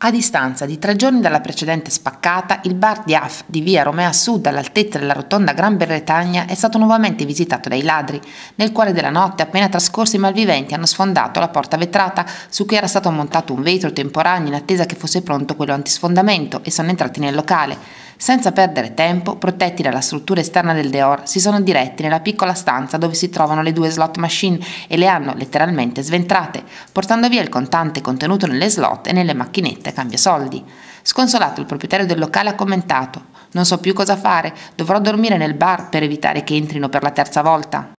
A distanza di tre giorni dalla precedente spaccata, il bar di Af di via Romea Sud all'altezza della rotonda Gran Bretagna è stato nuovamente visitato dai ladri. Nel cuore della notte, appena trascorsi i malviventi hanno sfondato la porta vetrata su cui era stato montato un vetro temporaneo in attesa che fosse pronto quello antisfondamento e sono entrati nel locale. Senza perdere tempo, protetti dalla struttura esterna del Deor, si sono diretti nella piccola stanza dove si trovano le due slot machine e le hanno letteralmente sventrate, portando via il contante contenuto nelle slot e nelle macchinette cliente cambia soldi. Sconsolato il proprietario del locale ha commentato Non so più cosa fare, dovrò dormire nel bar per evitare che entrino per la terza volta.